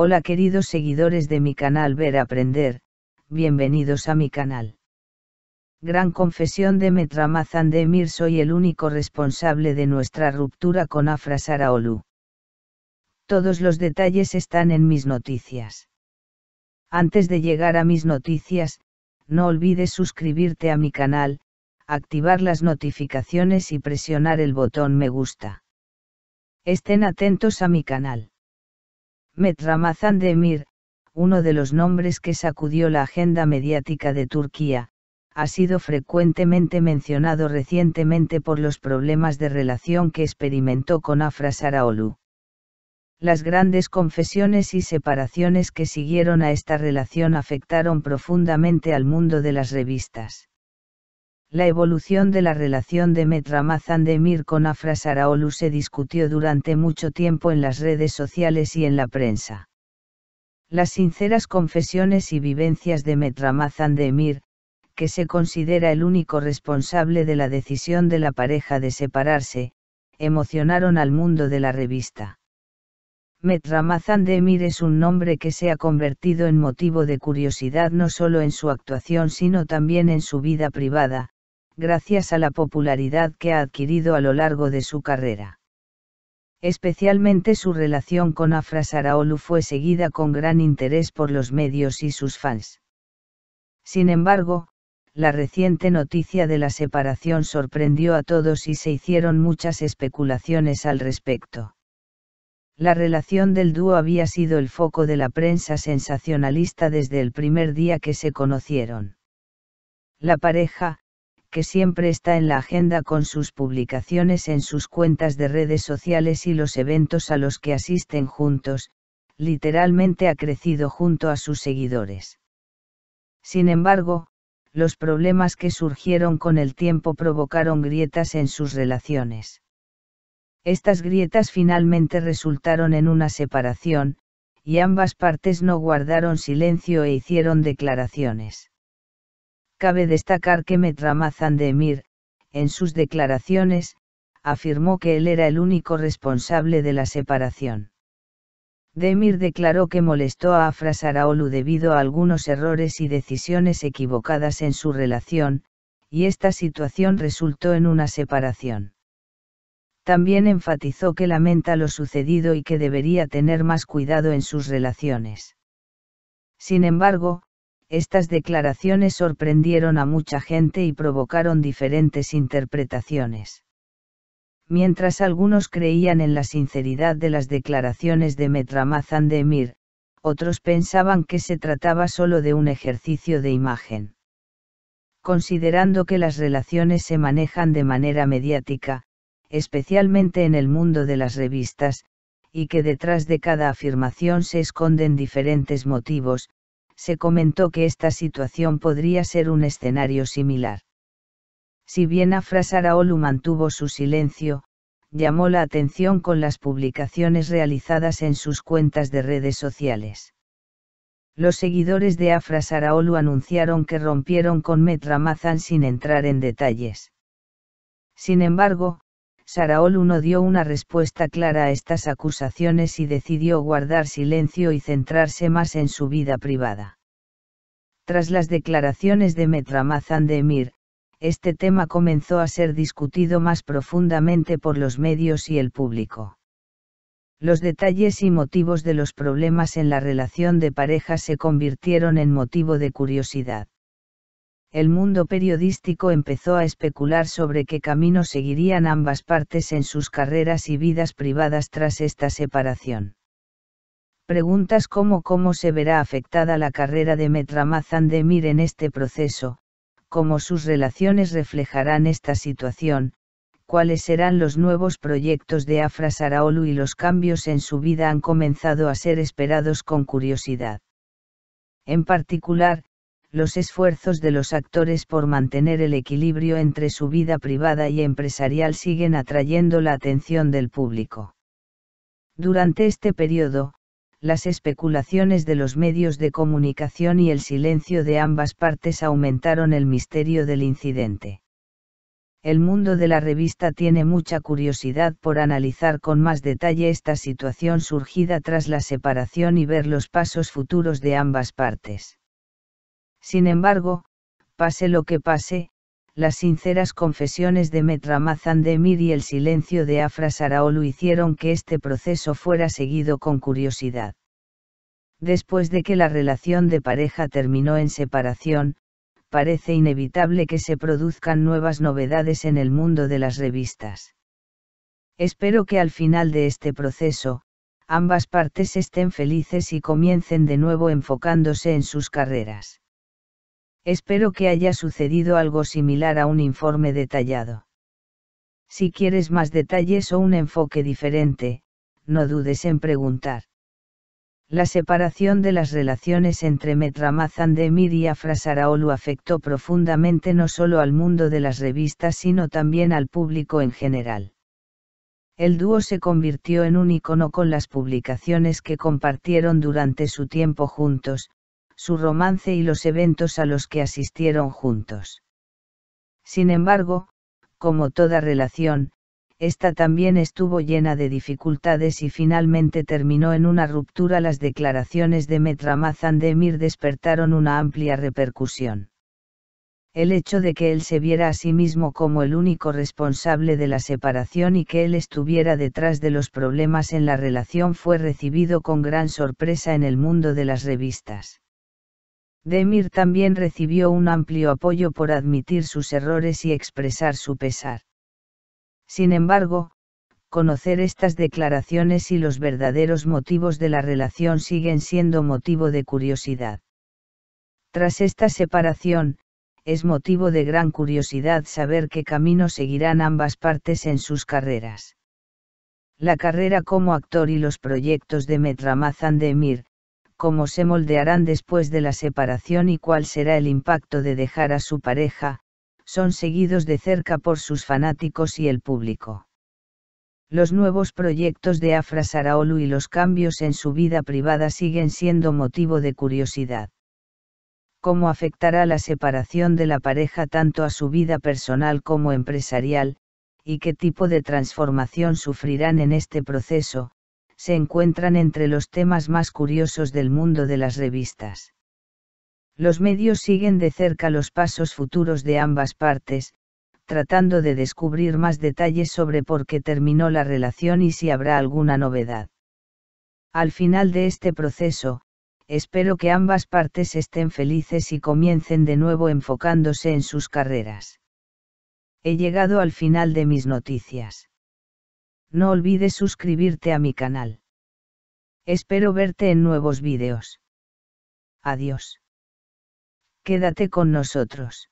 Hola queridos seguidores de mi canal Ver Aprender, bienvenidos a mi canal. Gran confesión de Metramazan de Emir soy el único responsable de nuestra ruptura con Afra Saraolu. Todos los detalles están en mis noticias. Antes de llegar a mis noticias, no olvides suscribirte a mi canal, activar las notificaciones y presionar el botón me gusta. Estén atentos a mi canal. Metramazan de Emir, uno de los nombres que sacudió la agenda mediática de Turquía, ha sido frecuentemente mencionado recientemente por los problemas de relación que experimentó con Afra Saraolu. Las grandes confesiones y separaciones que siguieron a esta relación afectaron profundamente al mundo de las revistas. La evolución de la relación de Metramazan Demir con Afra Saraolu se discutió durante mucho tiempo en las redes sociales y en la prensa. Las sinceras confesiones y vivencias de Metramazan Demir, que se considera el único responsable de la decisión de la pareja de separarse, emocionaron al mundo de la revista. Metramazan Demir es un nombre que se ha convertido en motivo de curiosidad no solo en su actuación sino también en su vida privada, gracias a la popularidad que ha adquirido a lo largo de su carrera. Especialmente su relación con Afra Saraolu fue seguida con gran interés por los medios y sus fans. Sin embargo, la reciente noticia de la separación sorprendió a todos y se hicieron muchas especulaciones al respecto. La relación del dúo había sido el foco de la prensa sensacionalista desde el primer día que se conocieron. La pareja, que siempre está en la agenda con sus publicaciones en sus cuentas de redes sociales y los eventos a los que asisten juntos, literalmente ha crecido junto a sus seguidores. Sin embargo, los problemas que surgieron con el tiempo provocaron grietas en sus relaciones. Estas grietas finalmente resultaron en una separación, y ambas partes no guardaron silencio e hicieron declaraciones. Cabe destacar que Metramazan de Emir, en sus declaraciones, afirmó que él era el único responsable de la separación. Demir declaró que molestó a Afra Saraolu debido a algunos errores y decisiones equivocadas en su relación, y esta situación resultó en una separación. También enfatizó que lamenta lo sucedido y que debería tener más cuidado en sus relaciones. Sin embargo, estas declaraciones sorprendieron a mucha gente y provocaron diferentes interpretaciones. Mientras algunos creían en la sinceridad de las declaraciones de Metramazan de Emir, otros pensaban que se trataba solo de un ejercicio de imagen. Considerando que las relaciones se manejan de manera mediática, especialmente en el mundo de las revistas, y que detrás de cada afirmación se esconden diferentes motivos, se comentó que esta situación podría ser un escenario similar. Si bien Afra Araolu mantuvo su silencio, llamó la atención con las publicaciones realizadas en sus cuentas de redes sociales. Los seguidores de Afra Araolu anunciaron que rompieron con Metramazan sin entrar en detalles. Sin embargo, Saraol 1 dio una respuesta clara a estas acusaciones y decidió guardar silencio y centrarse más en su vida privada. Tras las declaraciones de Metramazan de Emir, este tema comenzó a ser discutido más profundamente por los medios y el público. Los detalles y motivos de los problemas en la relación de pareja se convirtieron en motivo de curiosidad el mundo periodístico empezó a especular sobre qué camino seguirían ambas partes en sus carreras y vidas privadas tras esta separación. Preguntas como cómo se verá afectada la carrera de Metramazan Demir en este proceso, cómo sus relaciones reflejarán esta situación, cuáles serán los nuevos proyectos de Afra Saraolu y los cambios en su vida han comenzado a ser esperados con curiosidad. En particular, los esfuerzos de los actores por mantener el equilibrio entre su vida privada y empresarial siguen atrayendo la atención del público. Durante este periodo, las especulaciones de los medios de comunicación y el silencio de ambas partes aumentaron el misterio del incidente. El mundo de la revista tiene mucha curiosidad por analizar con más detalle esta situación surgida tras la separación y ver los pasos futuros de ambas partes. Sin embargo, pase lo que pase, las sinceras confesiones de Metramazan Demir y el silencio de Afra Saraolu hicieron que este proceso fuera seguido con curiosidad. Después de que la relación de pareja terminó en separación, parece inevitable que se produzcan nuevas novedades en el mundo de las revistas. Espero que al final de este proceso, ambas partes estén felices y comiencen de nuevo enfocándose en sus carreras. Espero que haya sucedido algo similar a un informe detallado. Si quieres más detalles o un enfoque diferente, no dudes en preguntar. La separación de las relaciones entre Metramazan Demir y Afra afectó profundamente no solo al mundo de las revistas sino también al público en general. El dúo se convirtió en un icono con las publicaciones que compartieron durante su tiempo juntos, su romance y los eventos a los que asistieron juntos. Sin embargo, como toda relación, esta también estuvo llena de dificultades y finalmente terminó en una ruptura. Las declaraciones de Metramazan de despertaron una amplia repercusión. El hecho de que él se viera a sí mismo como el único responsable de la separación y que él estuviera detrás de los problemas en la relación fue recibido con gran sorpresa en el mundo de las revistas. Demir también recibió un amplio apoyo por admitir sus errores y expresar su pesar. Sin embargo, conocer estas declaraciones y los verdaderos motivos de la relación siguen siendo motivo de curiosidad. Tras esta separación, es motivo de gran curiosidad saber qué camino seguirán ambas partes en sus carreras. La carrera como actor y los proyectos de Metramazan Demir, cómo se moldearán después de la separación y cuál será el impacto de dejar a su pareja, son seguidos de cerca por sus fanáticos y el público. Los nuevos proyectos de Afra Saraolu y los cambios en su vida privada siguen siendo motivo de curiosidad. ¿Cómo afectará la separación de la pareja tanto a su vida personal como empresarial, y qué tipo de transformación sufrirán en este proceso? se encuentran entre los temas más curiosos del mundo de las revistas. Los medios siguen de cerca los pasos futuros de ambas partes, tratando de descubrir más detalles sobre por qué terminó la relación y si habrá alguna novedad. Al final de este proceso, espero que ambas partes estén felices y comiencen de nuevo enfocándose en sus carreras. He llegado al final de mis noticias no olvides suscribirte a mi canal. Espero verte en nuevos vídeos. Adiós. Quédate con nosotros.